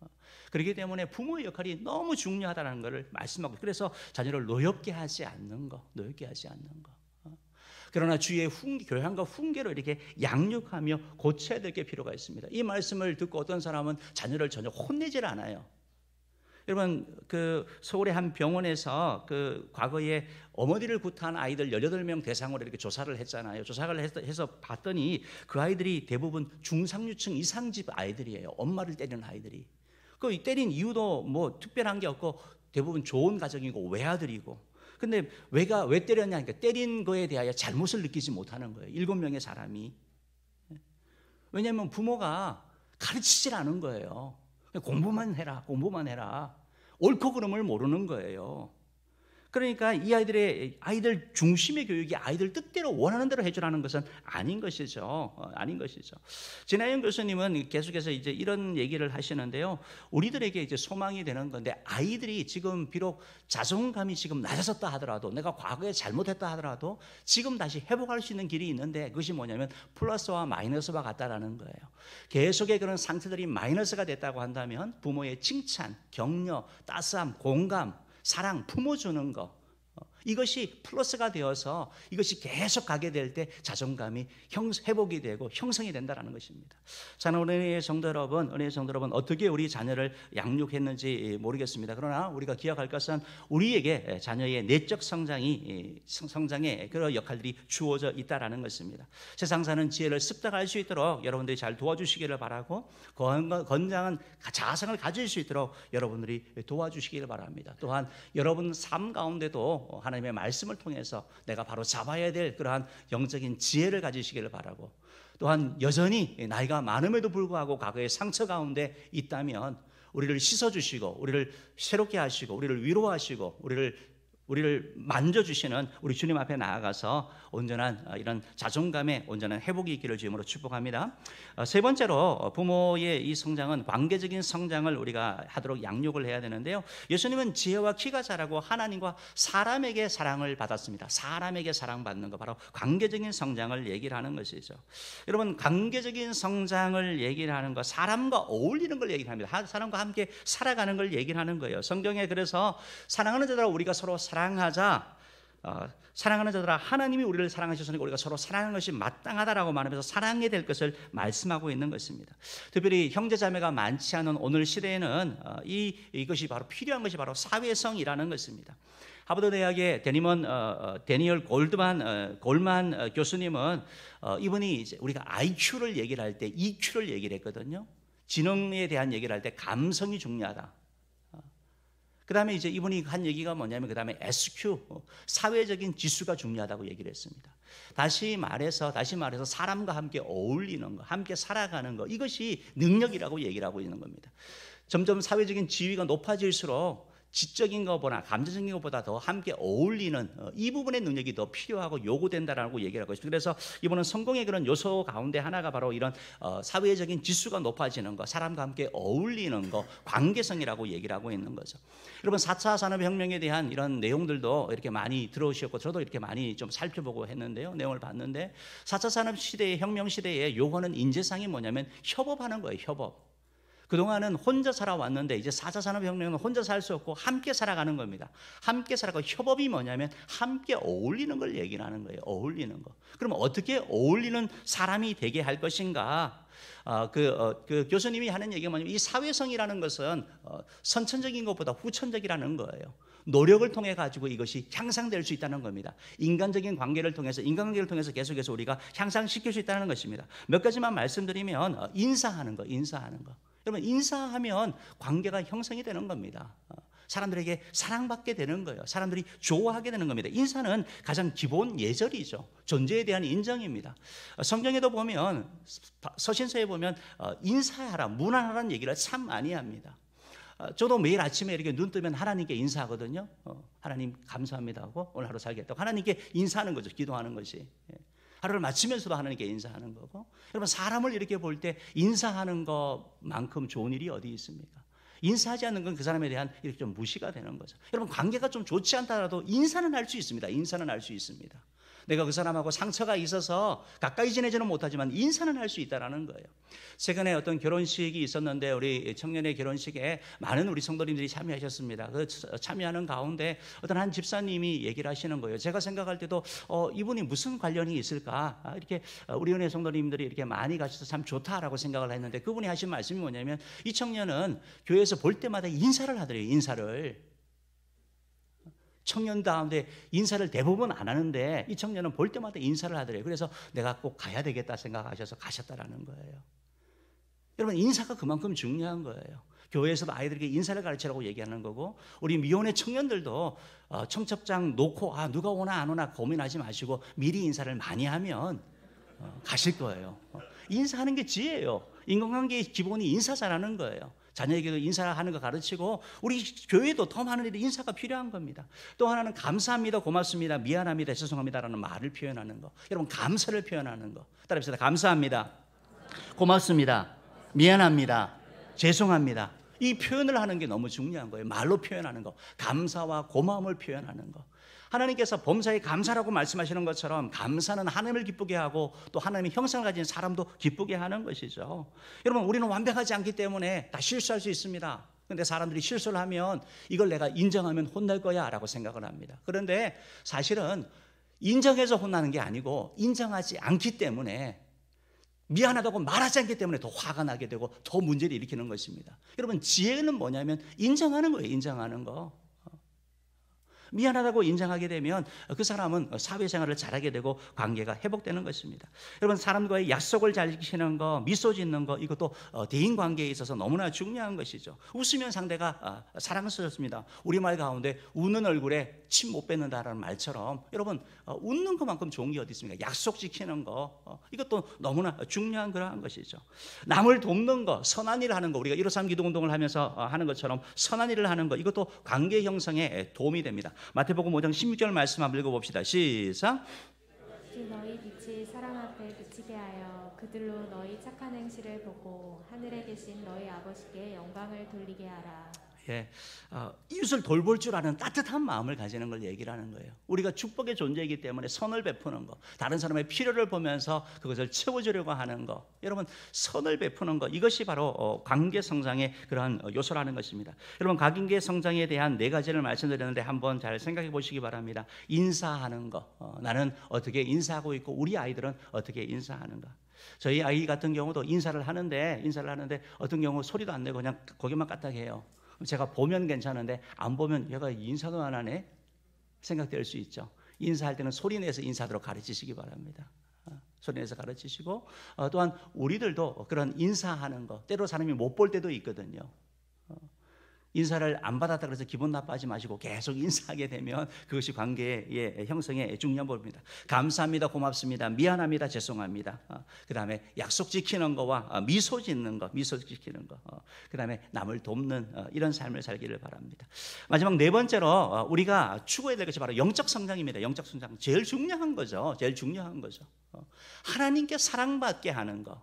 어. 그렇기 때문에 부모의 역할이 너무 중요하다는 것을 말씀하고 그래서 자녀를 노엽게 하지 않는 거, 노엽게 하지 않는 거. 어. 그러나 주의 훈, 교양과 훈계로 이렇게 양육하며 고쳐야 될 게 필요가 있습니다. 이 말씀을 듣고 어떤 사람은 자녀를 전혀 혼내질 않아요. 여러분 그 서울의 한 병원에서 그 과거에 어머니를 구타한 아이들 18명 대상으로 이렇게 조사를 했잖아요. 조사를 해서 봤더니 그 아이들이 대부분 중상류층 이상집 아이들이에요. 엄마를 때리는 아이들이. 그 때린 이유도 뭐 특별한 게 없고 대부분 좋은 가정이고 외아들이고 근데 왜가 왜 때렸냐 하니까 때린 거에 대하여 잘못을 느끼지 못하는 거예요. 일곱 명의 사람이. 왜냐하면 부모가 가르치질 않은 거예요. 공부만 해라, 공부만 해라. 옳고 그름을 모르는 거예요. 그러니까 이 아이들의 아이들 중심의 교육이 아이들 뜻대로 원하는 대로 해주라는 것은 아닌 것이죠. 어, 아닌 것이죠. 진하영 교수님은 계속해서 이제 이런 얘기를 하시는데요. 우리들에게 이제 소망이 되는 건데 아이들이 지금 비록 자존감이 지금 낮아졌다 하더라도 내가 과거에 잘못했다 하더라도 지금 다시 회복할 수 있는 길이 있는데 그것이 뭐냐면 플러스와 마이너스와 같다라는 거예요. 계속의 그런 상태들이 마이너스가 됐다고 한다면 부모의 칭찬, 격려, 따스함, 공감 사랑 품어주는 것 이것이 플러스가 되어서 이것이 계속 가게 될 때 자존감이 형, 회복이 되고 형성이 된다는 것입니다. 자, 은혜의 성도 여러분, 은혜의 성도 여러분, 어떻게 우리 자녀를 양육했는지 모르겠습니다. 그러나 우리가 기억할 것은 우리에게 자녀의 내적 성장이, 성장의 그런 역할들이 주어져 있다는 것입니다. 세상 사는 지혜를 습득할 수 있도록 여러분들이 잘 도와주시기를 바라고 건강한 자성을 가질 수 있도록 여러분들이 도와주시기를 바랍니다. 또한 여러분 삶 가운데도 하나님의 말씀을 통해서 내가 바로 잡아야 될 그러한 영적인 지혜를 가지시기를 바라고 또한 여전히 나이가 많음에도 불구하고 과거의 상처 가운데 있다면 우리를 씻어주시고 우리를 새롭게 하시고 우리를 위로하시고 우리를 우리를 만져주시는 우리 주님 앞에 나아가서 온전한 어, 이런 자존감의 온전한 회복이 있기를 주임으로 축복합니다. 어, 세 번째로 어, 부모의 이 성장은 관계적인 성장을 우리가 하도록 양육을 해야 되는데요. 예수님은 지혜와 키가 자라고 하나님과 사람에게 사랑을 받았습니다. 사람에게 사랑받는 거 바로 관계적인 성장을 얘기를 하는 것이죠. 여러분 관계적인 성장을 얘기를 하는 거 사람과 어울리는 걸 얘기를 합니다. 사람과 함께 살아가는 걸 얘기를 하는 거예요. 성경에 그래서 사랑하는 자들아 우리가 서로 사랑 사랑하자. 어, 사랑하는 자들아 하나님이 우리를 사랑하셨으니 우리가 서로 사랑하는 것이 마땅하다라고 말하면서 사랑이 될 것을 말씀하고 있는 것입니다. 특별히 형제자매가 많지 않은 오늘 시대에는 어, 이 이것이 바로 필요한 것이 바로 사회성이라는 것입니다. 하버드 대학의 데니먼 어, 어, 데니얼 골드만 어, 골만 어, 교수님은 어, 이분이 이제 우리가 IQ를 얘기를 할때 EQ를 얘기를 했거든요. 지능에 대한 얘기를 할 때 감성이 중요하다. 그 다음에 이제 이분이 한 얘기가 뭐냐면 그 다음에 SQ 어, 사회적인 지수가 중요하다고 얘기를 했습니다. 다시 말해서 다시 말해서 사람과 함께 어울리는 거, 함께 살아가는 거 이것이 능력이라고 얘기를 하고 있는 겁니다. 점점 사회적인 지위가 높아질수록 지적인 것보다 감정적인 것보다 더 함께 어울리는 어, 이 부분의 능력이 더 필요하고 요구된다라고 얘기를 하고 있습니다. 그래서 이번은 성공의 그런 요소 가운데 하나가 바로 이런 어, 사회적인 지수가 높아지는 것, 사람과 함께 어울리는 것, 관계성이라고 얘기를 하고 있는 거죠. 여러분 4차 산업혁명에 대한 이런 내용들도 이렇게 많이 들어오셨고 저도 이렇게 많이 좀 살펴보고 했는데요. 내용을 봤는데 4차 산업 시대의 혁명 시대의 요거는 인재상이 뭐냐면 협업하는 거예요. 협업. 그동안은 혼자 살아왔는데 이제 4차 산업혁명은 혼자 살 수 없고 함께 살아가는 겁니다. 함께 살아가고 협업이 뭐냐면 함께 어울리는 걸 얘기를 하는 거예요. 어울리는 거. 그럼 어떻게 어울리는 사람이 되게 할 것인가? 어, 그, 어, 그 교수님이 하는 얘기가 뭐냐면 이 사회성이라는 것은 어, 선천적인 것보다 후천적이라는 거예요. 노력을 통해 가지고 이것이 향상될 수 있다는 겁니다. 인간적인 관계를 통해서 인간관계를 통해서 계속해서 우리가 향상시킬 수 있다는 것입니다. 몇 가지만 말씀드리면 어, 인사하는 거, 인사하는 거. 그러면 인사하면 관계가 형성이 되는 겁니다. 어, 사람들에게 사랑받게 되는 거예요. 사람들이 좋아하게 되는 겁니다. 인사는 가장 기본 예절이죠. 존재에 대한 인정입니다. 어, 성경에도 보면 서신서에 보면 어, 인사하라, 문안하라는 얘기를 참 많이 합니다. 저도 매일 아침에 이렇게 눈 뜨면 하나님께 인사하거든요. 하나님 감사합니다 하고 오늘 하루 살겠다고 하나님께 인사하는 거죠. 기도하는 것이. 예. 하루를 마치면서도 하나님께 인사하는 거고 여러분 사람을 이렇게 볼 때 인사하는 것만큼 좋은 일이 어디 있습니까? 인사하지 않는 건 그 사람에 대한 이렇게 좀 무시가 되는 거죠. 여러분 관계가 좀 좋지 않다라도 인사는 할 수 있습니다. 인사는 할 수 있습니다. 내가 그 사람하고 상처가 있어서 가까이 지내지는 못하지만 인사는 할 수 있다라는 거예요. 최근에 어떤 결혼식이 있었는데 우리 청년의 결혼식에 많은 우리 성도님들이 참여하셨습니다. 그 참여하는 가운데 어떤 한 집사님이 얘기를 하시는 거예요. 제가 생각할 때도 어, 이분이 무슨 관련이 있을까? 아, 이렇게 어, 우리 은혜 성도님들이 이렇게 많이 가셔서 참 좋다라고 생각을 했는데 그분이 하신 말씀이 뭐냐면 이 청년은 교회에서 볼 때마다 인사를 하더래요. 인사를. 청년 가운데 인사를 대부분 안 하는데 이 청년은 볼 때마다 인사를 하더래요. 그래서 내가 꼭 가야 되겠다 생각하셔서 가셨다라는 거예요. 여러분 인사가 그만큼 중요한 거예요. 교회에서도 아이들에게 인사를 가르치라고 얘기하는 거고 우리 미혼의 청년들도 어, 청첩장 놓고 아 누가 오나 안 오나 고민하지 마시고 미리 인사를 많이 하면 어, 가실 거예요. 어, 인사하는 게 지혜예요. 인간관계의 기본이 인사 잘하는 거예요. 자녀에게도 인사하는 거 가르치고 우리 교회도 더 많은 일이 인사가 필요한 겁니다. 또 하나는 감사합니다, 고맙습니다, 미안합니다, 죄송합니다라는 말을 표현하는 거. 여러분 감사를 표현하는 거. 따라합시다. 감사합니다, 고맙습니다, 미안합니다, 죄송합니다. 이 표현을 하는 게 너무 중요한 거예요. 말로 표현하는 거, 감사와 고마움을 표현하는 거. 하나님께서 범사에 감사라고 말씀하시는 것처럼 감사는 하나님을 기쁘게 하고 또 하나님의 형상을 가진 사람도 기쁘게 하는 것이죠. 여러분 우리는 완벽하지 않기 때문에 다 실수할 수 있습니다. 근데 사람들이 실수를 하면 이걸 내가 인정하면 혼날 거야라고 생각을 합니다. 그런데 사실은 인정해서 혼나는 게 아니고 인정하지 않기 때문에 미안하다고 말하지 않기 때문에 더 화가 나게 되고 더 문제를 일으키는 것입니다. 여러분, 지혜는 뭐냐면 인정하는 거예요, 인정하는 거. 미안하다고 인정하게 되면 그 사람은 사회생활을 잘하게 되고 관계가 회복되는 것입니다. 여러분 사람과의 약속을 잘 지키는 거, 미소 짓는 거 이것도 어, 대인 관계에 있어서 너무나 중요한 것이죠. 웃으면 상대가 아, 사랑스럽습니다. 우리말 가운데 웃는 얼굴에 침 못 뱉는다라는 말처럼 여러분 어, 웃는 것만큼 좋은 게 어디 있습니까? 약속 지키는 거 어, 이것도 너무나 중요한 그러한 것이죠. 남을 돕는 거, 선한 일을 하는 거 우리가 153 기도 운동을 하면서 하는 것처럼 선한 일을 하는 거 이것도 관계 형성에 도움이 됩니다. 마태복음 5장 16절 말씀 한번 읽어봅시다. 시작. 너희 빛이 사람 앞에 비치게 하여 그들로 너희 착한 행실을 보고 하늘에 계신 너희 아버지께 영광을 돌리게 하라. 이렇 예, 어, 이웃을 돌볼 줄 아는 따뜻한 마음을 가지는 걸 얘기를 하는 거예요. 우리가 축복의 존재이기 때문에 선을 베푸는 거, 다른 사람의 필요를 보면서 그것을 채워주려고 하는 거, 여러분 선을 베푸는 거 이것이 바로 어, 관계 성장의 그러한 어, 요소라는 것입니다. 여러분 관계 성장에 대한 네 가지를 말씀드렸는데 한번 잘 생각해 보시기 바랍니다. 인사하는 거, 나는 어떻게 인사하고 있고 우리 아이들은 어떻게 인사하는가. 저희 아이 같은 경우도 인사를 하는데 인사를 하는데 어떤 경우 소리도 안 내고 그냥 거기만 까딱해요. 제가 보면 괜찮은데 안 보면 얘가 인사도 안 하네 생각될 수 있죠. 인사할 때는 소리 내서 인사하도록 가르치시기 바랍니다. 어, 소리 내서 가르치시고 어, 또한 우리들도 그런 인사하는 거 때로 사람이 못 볼 때도 있거든요. 인사를 안 받았다 그래서 기분 나빠하지 마시고 계속 인사하게 되면 그것이 관계의 형성에 중요한 법입니다. 감사합니다. 고맙습니다. 미안합니다. 죄송합니다. 어, 그 다음에 약속 지키는 거와 어, 미소 짓는 거, 미소 지키는 거. 어, 그 다음에 남을 돕는 이런 삶을 살기를 바랍니다. 마지막 네 번째로 우리가 추구해야 될 것이 바로 영적 성장입니다. 영적 성장. 제일 중요한 거죠. 제일 중요한 거죠. 하나님께 사랑받게 하는 거.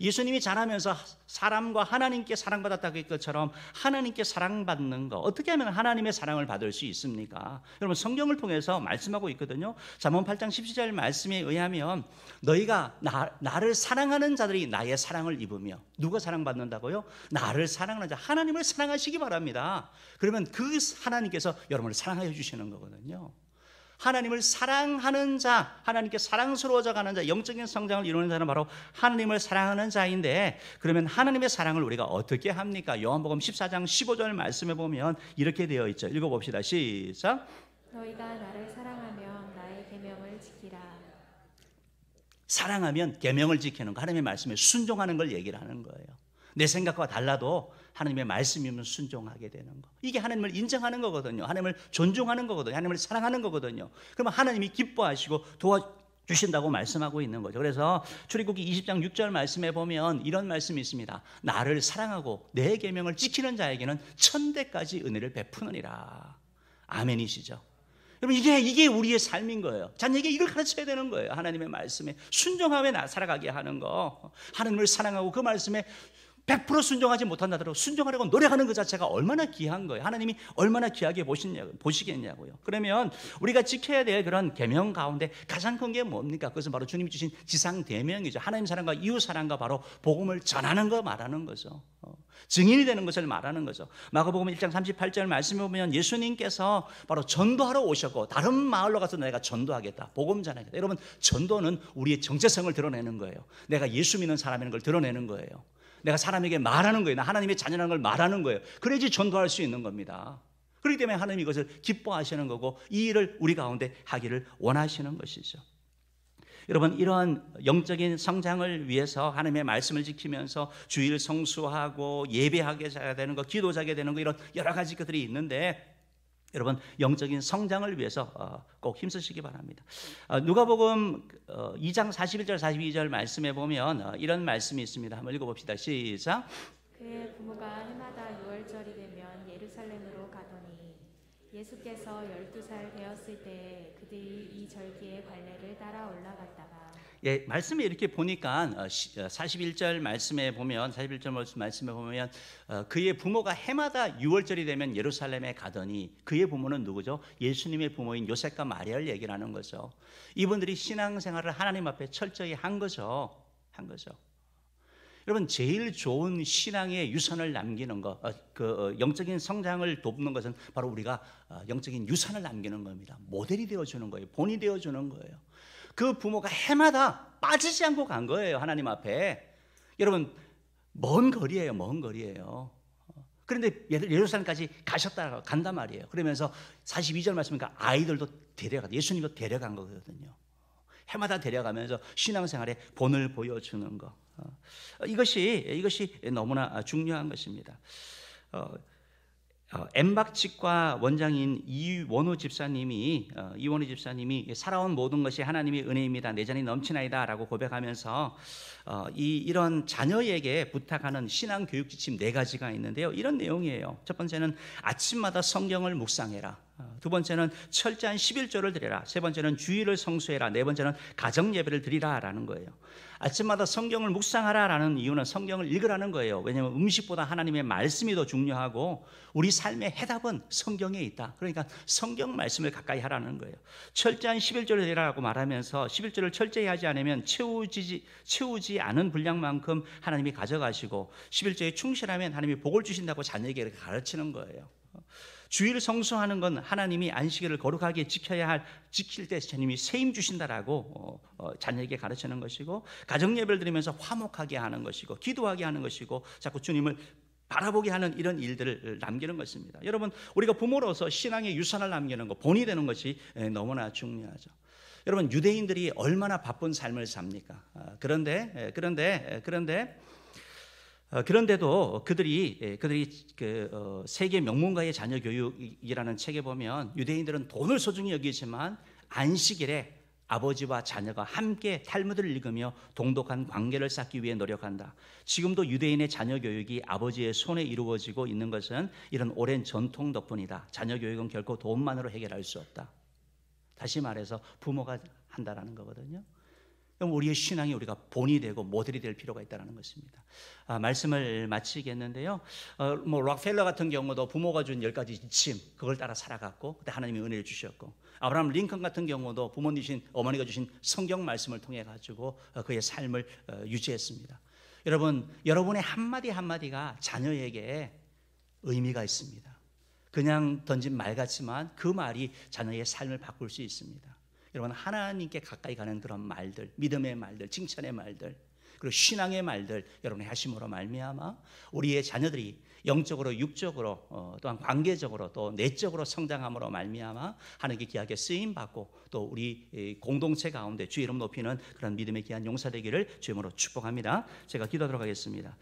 예수님이 자라면서 사람과 하나님께 사랑받았다고 했 것처럼 하나님 하나님께 사랑받는 거 어떻게 하면 하나님의 사랑을 받을 수 있습니까? 여러분 성경을 통해서 말씀하고 있거든요. 잠언 8장 17절 말씀에 의하면 너희가 나, 나를 사랑하는 자들이 나의 사랑을 입으며 누가 사랑받는다고요? 나를 사랑하는 자 하나님을 사랑하시기 바랍니다. 그러면 그 하나님께서 여러분을 사랑해 주시는 거거든요. 하나님을 사랑하는 자, 하나님께 사랑스러워져 가는 자, 영적인 성장을 이루는 자는 바로 하나님을 사랑하는 자인데 그러면 하나님의 사랑을 우리가 어떻게 합니까? 요한복음 14장 15절 말씀에 보면 이렇게 되어 있죠. 읽어 봅시다. 시작. 너희가 나를 사랑하면 나의 계명을 지키라. 사랑하면 계명을 지키는 거 하나님의 말씀에 순종하는 걸 얘기를 하는 거예요. 내 생각과 달라도 하나님의 말씀이면 순종하게 되는 거. 이게 하나님을 인정하는 거거든요. 하나님을 존중하는 거거든요. 하나님을 사랑하는 거거든요. 그러면 하나님이 기뻐하시고 도와 주신다고 말씀하고 있는 거죠. 그래서 출애굽기 20장 6절 말씀에 보면 이런 말씀이 있습니다. 나를 사랑하고 내 계명을 지키는 자에게는 천대까지 은혜를 베푸느니라. 아멘이시죠. 여러분 이게 이게 우리의 삶인 거예요. 자녀에게 이걸 가르쳐야 되는 거예요. 하나님의 말씀에 순종하며 살아가게 하는 거. 하나님을 사랑하고 그 말씀에 100% 순종하지 못한다더라도 순종하려고 노력하는 것 그 자체가 얼마나 귀한 거예요. 하나님이 얼마나 귀하게 보시냐 보시겠냐고요. 그러면 우리가 지켜야 될 그런 계명 가운데 가장 큰 게 뭡니까? 그것은 바로 주님이 주신 지상 대명이죠. 하나님 사랑과 이웃 사랑과 바로 복음을 전하는 거 말하는 거죠. 어, 증인이 되는 것을 말하는 거죠. 마가복음 1장 38절 말씀해 보면 예수님께서 바로 전도하러 오셨고 다른 마을로 가서 내가 전도하겠다. 복음 전하겠다. 여러분 전도는 우리의 정체성을 드러내는 거예요. 내가 예수 믿는 사람이라는 걸 드러내는 거예요. 내가 사람에게 말하는 거예요. 나 하나님의 자녀라는 걸 말하는 거예요. 그래야지 전도할 수 있는 겁니다. 그렇기 때문에 하나님이 이것을 기뻐하시는 거고 이 일을 우리 가운데 하기를 원하시는 것이죠. 여러분 이러한 영적인 성장을 위해서 하나님의 말씀을 지키면서 주일 성수하고 예배하게 자야 되는 거, 기도 자게 되는 거 이런 여러 가지 것들이 있는데 여러분 영적인 성장을 위해서 어, 꼭 힘쓰시기 바랍니다. 어, 누가복음 2장 41절 42절 말씀에 보면 어, 이런 말씀이 있습니다. 한번 읽어봅시다. 시작. 그의 부모가 해마다 6월절이 되면 예루살렘으로 가더니 예수께서 12살 되었을 때 그들이 이 절기에 관례를 따라 올라갔다가 예, 말씀에 이렇게 보니까 41절 어, 어, 말씀에 보면 41절 말씀에 보면 어, 그의 부모가 해마다 6월절이 되면 예루살렘에 가더니 그의 부모는 누구죠? 예수님의 부모인 요셉과 마리아를 얘기하는 거죠. 이분들이 신앙생활을 하나님 앞에 철저히 한 거죠. 한 거죠. 여러분 제일 좋은 신앙의 유산을 남기는 것, 그 영적인 성장을 돕는 것은 바로 우리가 영적인 유산을 남기는 겁니다. 모델이 되어 주는 거예요. 본이 되어 주는 거예요. 그 부모가 해마다 빠지지 않고 간 거예요. 하나님 앞에. 여러분, 먼 거리예요. 먼 거리예요. 그런데 예루살렘까지 가셨다 간단 말이에요. 그러면서 42절 말씀이니까 아이들도 데려가 예수님도 데려간 거거든요. 해마다 데려가면서 신앙생활에 본을 보여주는 거. 어, 이것이 이것이 너무나 중요한 것입니다. 어, 어, 엠박 측과 원장인 이원호 집사님이 어, 이원호 집사님이 살아온 모든 것이 하나님의 은혜입니다. 내 잔이 넘치나이다라고 고백하면서 어, 이 이런 자녀에게 부탁하는 신앙 교육 지침 네 가지가 있는데요. 이런 내용이에요. 첫 번째는 아침마다 성경을 묵상해라. 두 번째는 철저한 11조를 드려라. 세 번째는 주의를 성수해라. 네 번째는 가정 예배를 드리라라는 거예요. 아침마다 성경을 묵상하라라는 이유는 성경을 읽으라는 거예요. 왜냐하면 음식보다 하나님의 말씀이 더 중요하고 우리 삶의 해답은 성경에 있다. 그러니까 성경 말씀을 가까이 하라는 거예요. 철저한 11절을 되라고 말하면서 11절을 철저히 하지 않으면 채우지, 채우지 않은 분량만큼 하나님이 가져가시고 11절에 충실하면 하나님이 복을 주신다고 자녀에게 가르치는 거예요. 주일 성수하는 건 하나님이 안식일을 거룩하게 지켜야 할 지킬 때 주님이 세임 주신다라고 어, 어, 자녀에게 가르치는 것이고 가정 예배를 드리면서 화목하게 하는 것이고 기도하게 하는 것이고 자꾸 주님을 바라보게 하는 이런 일들을 남기는 것입니다. 여러분, 우리가 부모로서 신앙의 유산을 남기는 거 본이 되는 것이 예, 너무나 중요하죠. 여러분, 유대인들이 얼마나 바쁜 삶을 삽니까? 아, 그런데, 예, 그런데, 예, 그런데, 어, 그런데도 그들이 예, 그들이 그 어, 세계 명문가의 자녀 교육이라는 책에 보면 유대인들은 돈을 소중히 여기지만 안식일에 아버지와 자녀가 함께 탈무드를 읽으며 동독한 관계를 쌓기 위해 노력한다. 지금도 유대인의 자녀 교육이 아버지의 손에 이루어지고 있는 것은 이런 오랜 전통 덕분이다. 자녀 교육은 결코 돈만으로 해결할 수 없다. 다시 말해서 부모가 한다라는 거거든요. 그럼 우리의 신앙이 우리가 본이 되고 모델이 될 필요가 있다는 것입니다. 아, 말씀을 마치겠는데요. 어, 뭐 락펠러 같은 경우도 부모가 준 열 가지 지침 그걸 따라 살아갔고 그때 하나님이 은혜를 주셨고 아브라함 링컨 같은 경우도 부모님이신 어머니가 주신 성경 말씀을 통해 가지고 어, 그의 삶을 어, 유지했습니다. 여러분 여러분의 한마디 한마디가 자녀에게 의미가 있습니다. 그냥 던진 말 같지만 그 말이 자녀의 삶을 바꿀 수 있습니다. 여러분 하나님께 가까이 가는 그런 말들, 믿음의 말들, 칭찬의 말들, 그리고 신앙의 말들 여러분의 하심으로 말미암아 우리의 자녀들이 영적으로 육적으로 어, 또한 관계적으로 또 내적으로 성장함으로 말미암아 하나님께 귀하게 쓰임 받고 또 우리 공동체 가운데 주 이름 높이는 그런 믿음의 귀한 용사 되기를 주님으로 축복합니다. 제가 기도하도록 하겠습니다.